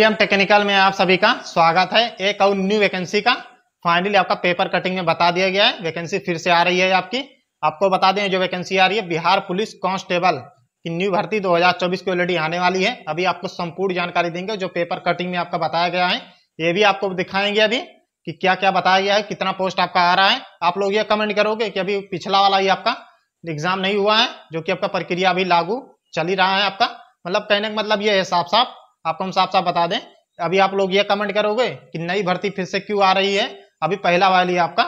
M technical में आप सभी का स्वागत है एक और न्यू वैकेंसी का फाइनली आपका पेपर कटिंग में बता दिया गया है वैकेंसी फिर से आ रही है आपकी आपको बता दें जो वैकेंसी आ रही है बिहार पुलिस कांस्टेबल की न्यू भर्ती 2024 की ऑलरेडी आने वाली है अभी आपको संपूर्ण जानकारी देंगे जो पेपर कटिंग में आपका बताया गया है ये भी आपको दिखाएंगे अभी की क्या क्या बताया गया है कितना पोस्ट आपका आ रहा है आप लोग ये कमेंट करोगे की अभी पिछला वाला ही आपका एग्जाम नहीं हुआ है जो की आपका प्रक्रिया अभी लागू चल ही रहा है आपका मतलब कहने का मतलब ये है साफ साफ आपको हम साफ साफ बता दें अभी आप लोग ये कमेंट करोगे कि नई भर्ती फिर से क्यों आ रही है अभी पहला वाली आपका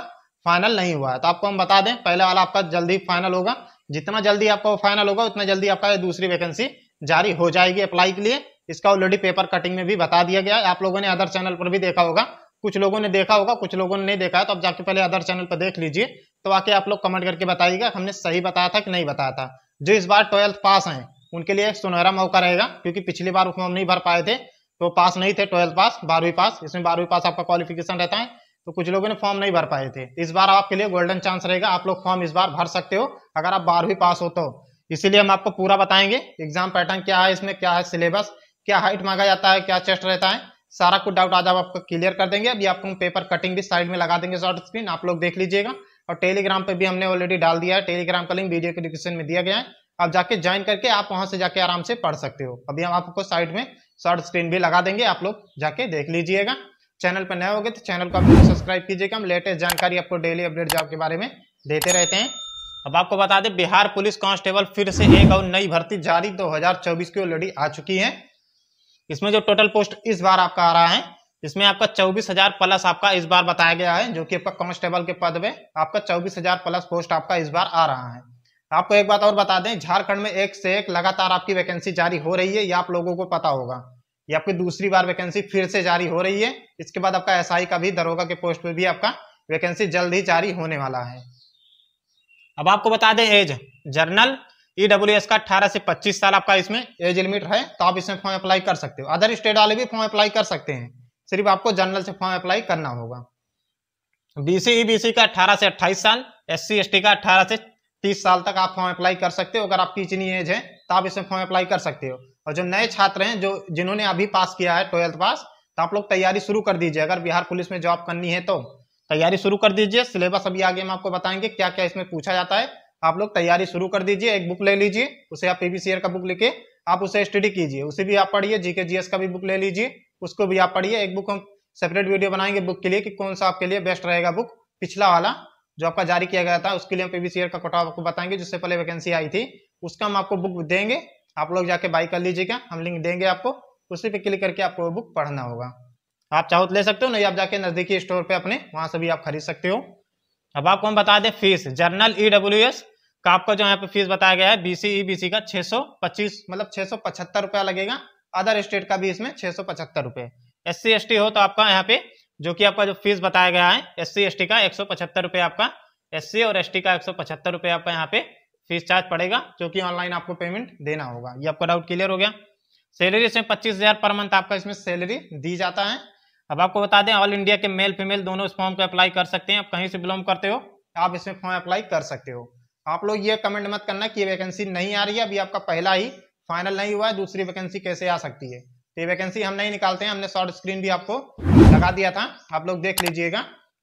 फाइनल नहीं हुआ है तो आपको हम बता दें पहला वाला आपका जल्दी फाइनल होगा जितना जल्दी आपका फाइनल होगा उतना जल्दी आपका दूसरी वैकेंसी जारी हो जाएगी अप्लाई के लिए इसका ऑलरेडी पेपर कटिंग में भी बता दिया गया है आप लोगों ने अदर चैनल पर भी देखा होगा कुछ लोगों ने देखा होगा कुछ लोगों ने नहीं देखा है तो आप जाके पहले अदर चैनल पर देख लीजिए तो आके आप लोग कमेंट करके बताइएगा हमने सही बताया था कि नहीं बताया था जो इस बार ट्वेल्थ पास हैं उनके लिए एक सुनहरा मौका रहेगा क्योंकि पिछली बार फॉर्म नहीं भर पाए थे तो पास नहीं थे ट्वेल्थ पास बारहवीं पास इसमें बारहवीं पास आपका क्वालिफिकेशन रहता है तो कुछ लोगों ने फॉर्म नहीं भर पाए थे इस बार आपके लिए गोल्डन चांस रहेगा आप लोग फॉर्म इस बार भर सकते हो अगर आप बारहवीं पास हो तो इसीलिए हम आपको पूरा बताएंगे एग्जाम पैटर्न क्या है इसमें क्या है सिलेबस क्या हाइट मांगा जाता है क्या चेस्ट रहता है सारा कुछ डाउट आज आपको क्लियर कर देंगे अभी आपको हम पेपर कटिंग भी साइड में लगा देंगे शॉर्ट स्क्रीन आप लोग देख लीजिएगा और टेलीग्राम पर भी हमने ऑलरेडी डाल दिया है टेलीग्राम का लिंक वीडियो के डिस्क्रिप्शन में दिया गया है आप जाके ज्वाइन करके आप वहां से जाके आराम से पढ़ सकते हो अभी हम आपको साइड में शॉर्ट स्क्रीन भी लगा देंगे आप लोग जाके देख लीजिएगा चैनल पर नए हो गए तो चैनल को आप सब्सक्राइब कीजिएगा हम लेटेस्ट जानकारी आपको डेली अपडेट जॉब के बारे में देते रहते हैं अब आपको बता दें बिहार पुलिस कांस्टेबल फिर से एक और नई भर्ती जारी चौबीस की ऑलरेडी आ चुकी है इसमें जो टोटल पोस्ट इस बार आपका आ रहा है इसमें आपका चौबीस हजार प्लस आपका इस बार बताया गया है जो कि आपका कांस्टेबल के पद में आपका चौबीस हजार प्लस पोस्ट आपका इस बार आ रहा है आपको एक बात और बता दें झारखंड में एक से एक लगातार आपकी वैकेंसी जारी हो रही है ये आप लोगों को पता होगा ये आपकी दूसरी बार वैकेंसी फिर से जारी हो रही है इसके बाद आपका एस का भी दरोगा के पोस्ट पर भी आपका वैकेंसी जल्द ही जारी होने वाला है अब आपको बता दें एज जर्नल ईडब्ल्यू का 18 से 25 साल आपका इसमें एज लिमिट है तो आप इसमें फॉर्म अप्लाई कर सकते हो अदर स्टेट वाले भी फॉर्म अप्लाई कर सकते हैं सिर्फ आपको जनरल से फॉर्म अप्लाई करना होगा बीसी ईबीसी e का 18 से 28 साल एससी एसटी का 18 से तीस साल तक आप फॉर्म अप्लाई कर सकते हो अगर आप इतनी एज है तो आप इसमें फॉर्म अप्लाई कर सकते हो और जो नए छात्र हैं जो जिन्होंने अभी पास किया है ट्वेल्थ पास तो आप लोग तैयारी शुरू कर दीजिए अगर बिहार पुलिस में जॉब करनी है तो तैयारी शुरू कर दीजिए सिलेबस अभी आगे हम आपको बताएंगे क्या क्या इसमें पूछा जाता है आप लोग तैयारी शुरू कर दीजिए एक बुक ले लीजिए उसे आप पीबीसीआर का बुक लेके आप उसे स्टडी कीजिए उसे भी आप पढ़िए जीके जीएस का भी बुक ले लीजिए उसको भी आप पढ़िए एक बुक हम सेपरेट वीडियो बनाएंगे बुक के लिए कि कौन सा आपके लिए बेस्ट रहेगा बुक पिछला वाला जो आपका जारी किया गया था उसके लिए हम पीवी का कोटा आपको बताएंगे जिससे पहले वैकेंसी आई थी उसका हम आपको बुक देंगे आप लोग जाके बाई कर लीजिएगा हम लिंक देंगे आपको उसी पे क्लिक करके आपको बुक पढ़ना होगा आप चाहो तो ले सकते हो नहीं आप जाके नज़दीकी स्टोर पे अपने वहां से भी आप खरीद सकते हो अब आपको हम बता दें fees general E W S का आपको जो यहाँ पे फीस बताया गया है बीसी ई सी का पच्चीस मतलब पचहत्तर रुपया लगेगा अदर स्टेट का भी इसमें पचहत्तर रुपए एस सी एस टी हो तो आपका यहाँ पे जो कि आपका जो फीस बताया गया है एस सी एस का एक रुपये आपका एस और एस का एक रुपये आपका यहाँ पे फीस चार्ज पड़ेगा जो कि ऑनलाइन आपको पेमेंट देना होगा ये आपका डाउट क्लियर हो गया सैलरी इसमें पच्चीस हजार पर मंथ आपका इसमें सैलरी दी जाता है अब आपको बता दें ऑल इंडिया के मेल फीमेल दोनों इस फॉर्म को अप्लाई कर सकते हैं आप कहीं से बिलोंग करते हो आप इसमें फॉर्म अप्लाई कर सकते हो आप लोग ये कमेंट मत करना कि वैकेंसी नहीं आ रही है अभी आपका पहला ही फाइनल नहीं हुआ है दूसरी वैकेंसी कैसे आ सकती है तो ये वैकेंसी हम नहीं निकालते हैं हमने शॉर्ट स्क्रीन भी आपको लगा दिया था आप लोग देख लीजिएगा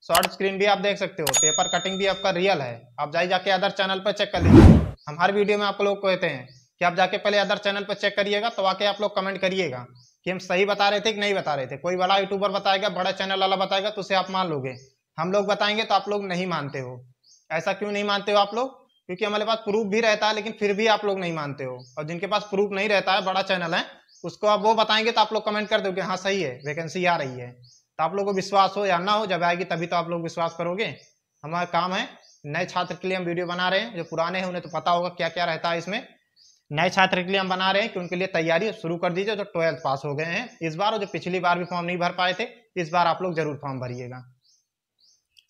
शॉर्ट स्क्रीन भी आप देख सकते हो पेपर कटिंग भी आपका रियल है आप जाए जाके अदर चैनल पर चेक कर लीजिए हम हर वीडियो में आप लोग कहते हैं कि आप जाके पहले अदर चैनल पर चेक करिएगा तो आके आप लोग कमेंट करिएगा कि हम सही बता रहे थे कि नहीं बता रहे थे कोई बड़ा यूट्यूबर बताएगा बड़ा चैनल वाला बताएगा तो उसे आप मान लोगे हम लोग बताएंगे तो आप लोग नहीं मानते हो ऐसा क्यों नहीं मानते हो आप लोग क्योंकि हमारे पास प्रूफ भी रहता है लेकिन फिर भी आप लोग नहीं मानते हो और जिनके पास प्रूफ नहीं रहता है बड़ा चैनल है उसको आप वो बताएंगे तो आप लोग कमेंट कर दोगे हाँ सही है वैकेंसी आ रही है तो आप लोग को विश्वास हो या ना हो जब आएगी तभी तो आप लोग विश्वास करोगे हमारा काम है नए छात्र के लिए हम वीडियो बना रहे हैं जो पुराने हैं उन्हें तो पता होगा क्या क्या रहता है इसमें नए छात्र के लिए हम बना रहे हैं कि उनके लिए तैयारी शुरू कर दीजिए जो ट्वेल्थ पास हो गए हैं इस बार और जो पिछली बार भी फॉर्म नहीं भर पाए थे इस बार आप लोग जरूर फॉर्म भरिएगा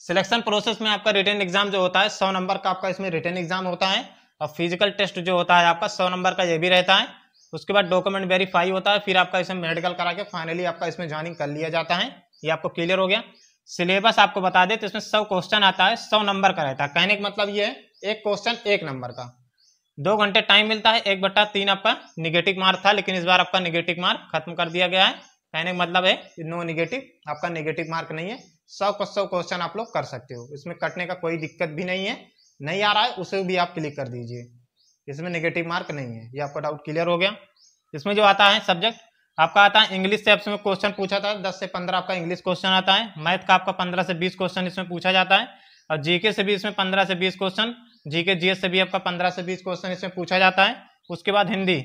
सिलेक्शन प्रोसेस में आपका रिटर्न एग्जाम जो होता है सौ नंबर का आपका इसमें रिटर्न एग्जाम होता है और फिजिकल टेस्ट जो होता है आपका सौ नंबर का ये भी रहता है उसके बाद डॉक्यूमेंट वेरीफाई होता है फिर आपका इसमें मेडिकल करा के फाइनली आपका इसमें ज्वाइनिंग कर लिया जाता है ये आपको क्लियर हो गया सिलेबस आपको बता दे तो इसमें सौ क्वेश्चन आता है सौ नंबर का रहता है कहने का मतलब ये है एक क्वेश्चन एक नंबर का दो घंटे टाइम मिलता है एक बट्टा तीन आपका निगेटिव मार्क था लेकिन इस बार आपका निगेटिव मार्क खत्म कर दिया गया है कहने का मतलब है नो निगेटिव आपका निगेटिव मार्क नहीं है सौ सौ क्वेश्चन आप लोग कर सकते हो इसमें कटने का कोई दिक्कत भी नहीं है नहीं आ रहा है उसे भी आप क्लिक कर दीजिए इसमें नेगेटिव मार्क नहीं है ये आपका डाउट क्लियर हो गया इसमें जो आता है सब्जेक्ट आपका आता है इंग्लिश से आपसे क्वेश्चन पूछा था दस से पंद्रह आपका इंग्लिश क्वेश्चन आता है मैथ का आपका पंद्रह से बीस क्वेश्चन इसमें पूछा जाता है और जीके से भी इसमें पंद्रह से बीस क्वेश्चन जीके जीएस से भी आपका पंद्रह से बीस क्वेश्चन इसमें पूछा जाता है उसके बाद हिंदी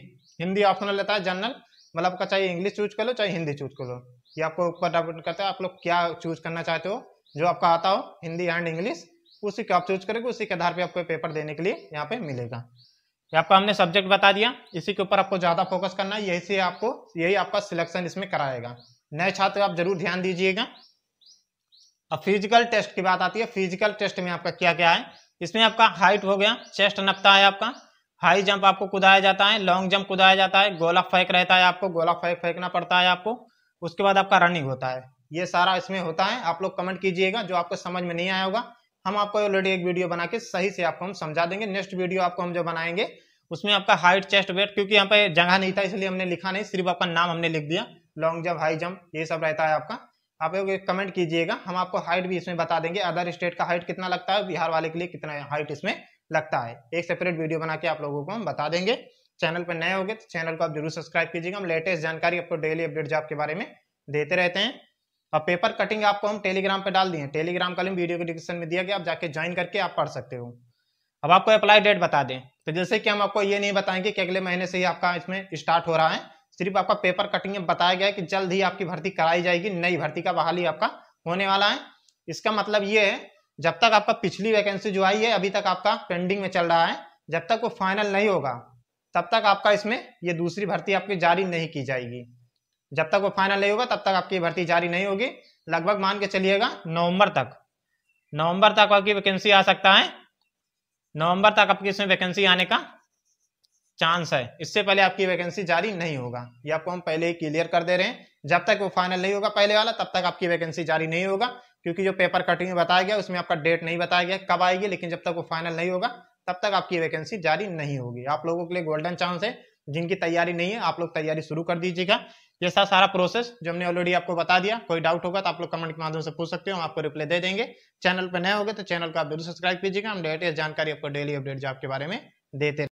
हिंदी ऑप्शनल लेता है जनरल मतलब आपका चाहे इंग्लिश चूज कर लो चाहे हिंदी चूज कर लो ये आपको ऊपर डाउट करता है आप लोग क्या चूज करना चाहते हो जो आपका आता हो हिंदी एंड इंग्लिश उसी को आप चूज करोगे उसी के आधार पर आपको पेपर देने के लिए यहाँ पे मिलेगा यहाँ हमने सब्जेक्ट बता दिया इसी के ऊपर आपको ज्यादा फोकस करना है यही से आपको यही आपका सिलेक्शन इसमें कराएगा नए छात्र आप जरूर ध्यान दीजिएगा अब फिजिकल टेस्ट की बात आती है फिजिकल टेस्ट में आपका क्या क्या है इसमें आपका हाइट हो गया चेस्ट नपता है आपका हाई जंप आपको कुदाया जाता है लॉन्ग जंप कुदाया जाता है गोला फेंक रहता है आपको गोला फेंक फेंकना पड़ता है आपको उसके बाद आपका रनिंग होता है ये सारा इसमें होता है आप लोग कमेंट कीजिएगा जो आपको समझ में नहीं आया होगा हम आपको ऑलरेडी एक वीडियो बना के सही से आपको हम समझा देंगे नेक्स्ट वीडियो आपको हम जो बनाएंगे उसमें आपका हाइट चेस्ट वेट क्योंकि यहाँ पे जगह नहीं था इसलिए हमने लिखा नहीं सिर्फ आपका नाम हमने लिख दिया लॉन्ग जम्प हाई जम्प ये सब रहता है आपका आप एक कमेंट कीजिएगा हम आपको हाइट भी इसमें बता देंगे अदर स्टेट का हाइट कितना लगता है बिहार वाले के लिए कितना हाइट इसमें लगता है एक सेपरेट वीडियो बना के आप लोगों को हम बता देंगे चैनल पर नए हो तो चैनल को आप जरूर सब्सक्राइब कीजिएगा हम लेटेस्ट जानकारी आपको डेली अपडेट जॉब के बारे में देते रहते हैं और पेपर कटिंग आपको हम टेलीग्राम पे डाल दिए टेलीग्राम का लिंक वीडियो के डिस्क्रिप्शन में दिया गया आप जाके ज्वाइन करके आप पढ़ सकते हो अब आपको अप्लाई डेट बता दें तो जैसे कि हम आपको ये नहीं बताएंगे कि अगले महीने से ही आपका इसमें स्टार्ट हो रहा है सिर्फ आपका पेपर कटिंग में बताया गया है कि जल्द ही आपकी भर्ती कराई जाएगी नई भर्ती का बहाली आपका होने वाला है इसका मतलब ये है जब तक आपका पिछली वैकेंसी जो आई है अभी तक आपका पेंडिंग में चल रहा है जब तक वो फाइनल नहीं होगा तब तक आपका इसमें ये दूसरी भर्ती आपकी जारी नहीं की जाएगी जब तक वो फाइनल नहीं होगा तब तक आपकी भर्ती जारी नहीं होगी लगभग मान के चलिएगा नवंबर तक नवंबर तक आपकी वैकेंसी आ सकता है नवंबर तक आपकी इसमें वैकेंसी आने का चांस है इससे पहले आपकी वैकेंसी जारी नहीं होगा ये आपको हम पहले ही क्लियर कर दे रहे हैं जब तक वो फाइनल नहीं होगा पहले वाला तब तक आपकी वैकेंसी जारी नहीं होगा क्योंकि जो पेपर कटिंग में बताया गया उसमें आपका डेट नहीं बताया गया कब आएगी लेकिन जब तक वो फाइनल नहीं होगा तब तक आपकी वैकेंसी जारी नहीं होगी आप लोगों के लिए गोल्डन चांस है जिनकी तैयारी नहीं है आप लोग तैयारी शुरू कर दीजिएगा ये था सारा प्रोसेस जो हमने ऑलरेडी आपको बता दिया कोई डाउट होगा तो आप लोग कमेंट के माध्यम से पूछ सकते हो हम आपको रिप्लाई दे देंगे चैनल पर नए होगे तो चैनल को आप जरूर सब्सक्राइब कीजिएगा हम लेटेस्ट जानकारी आपको डेली अपडेट जो आपके बारे में देते